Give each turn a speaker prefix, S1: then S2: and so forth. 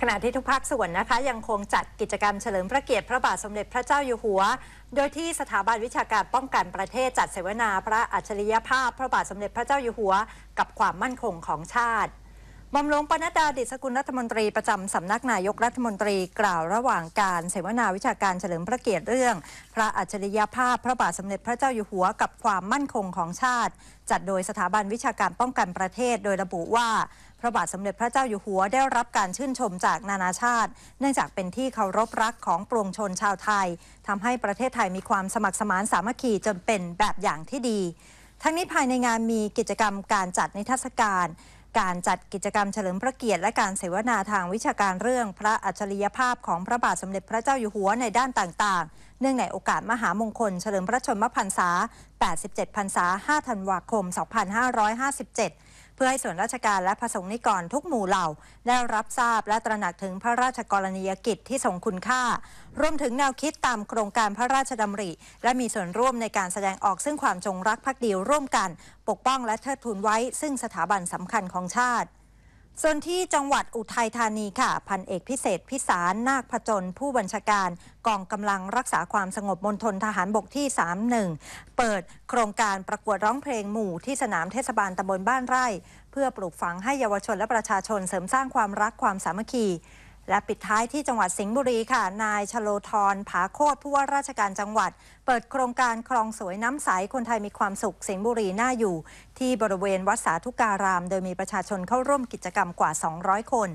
S1: ขณะที่ทุกภาคส่วนนะคะยังคงจัดกิจกรรมเฉลิมพระเกียรติพระบาทสมเด็จพระเจ้าอยู่หัว โดยที่สถาบันวิชาการป้องกันประเทศจัดเสวนาพระอัจฉริยภาพพระบาท สมเด็จพระเจ้าอยู่หัว กับความมั่นคงของชาติบำรงปนัดดาดิศกุลรัฐมนตรีประจำสำนักนายกรัฐมนตรีกล่าวระหว่างการ เสวนาวิชาการเฉลิมพระเกียรติเรื่อง พระอัจฉริยภาพพระบาทสมเด็จพระเจ้าอยู่หัว กับความมั่นคงของชาติ จัดโดยสถาบันวิชาการป้องกันประเทศ โดยระบุว่า พระบาทสมเด็จพระเจ้าอยู่หัวได้รับการชื่นชมจากนานาชาติ เนื่องจากเป็นที่เคารพรักของปวงชนชาวไทยทำให้ประเทศไทยมีความสมัครสมานสามัคคีจนเป็นแบบอย่างที่ดี ทั้งนี้ภายในงานมีกิจกรรมการจัดนิทรรศการการจัดกิจกรรมเฉลิมพระเกียรติและการเสวนาทางวิชาการเรื่องพระอัจฉริยภาพของพระบาทสมเด็จพระเจ้าอยู่หัวในด้านต่างๆเนื่องในโอกาสมหามงคลเฉลิมพระชนมพรรษา 87 พรรษา5ธันวาคม 2557พื่อให้ส่วนราชการและพระสงฆ์นิกรทุกหมู่เหล่าได้รับทราบและตระหนักถึงพระราชกรณียกิจที่ทรงคุณค่า รวมถึงแนวคิดตามโครงการพระราชดำริ และมีส่วนร่วมในการแสดงออกซึ่งความจงรักภักดีร่วมกัน ปกป้องและเทิดทูนไว้ซึ่งสถาบันสำคัญของชาติส่วนที่จังหวัดอุทัยธานีค่ะ พันเอกพิเศษ พิสารนาคผจญผู้บัญชาการกองกำลังรักษาความสงบมณฑลทหารบกที่ 31 เปิดโครงการประกวดร้องเพลงหมู่ที่สนามเทศบาลตำบลบ้านไร่ เพื่อปลูกฝังให้เยาวชนและประชาชนเสริมสร้างความรักความสามัคคีและปิดท้ายที่จังหวัดสิงห์บุรีค่ะ นายชโลธรผาโคตรผู้ว่าราชการจังหวัด เปิดโครงการคลองสวยน้ำใสคนไทยมีความสุขสิงห์บุรีน่าอยู่ ที่บริเวณวัดสาธุการาม โดยมีประชาชนเข้าร่วมกิจกรรมกว่า 200 คน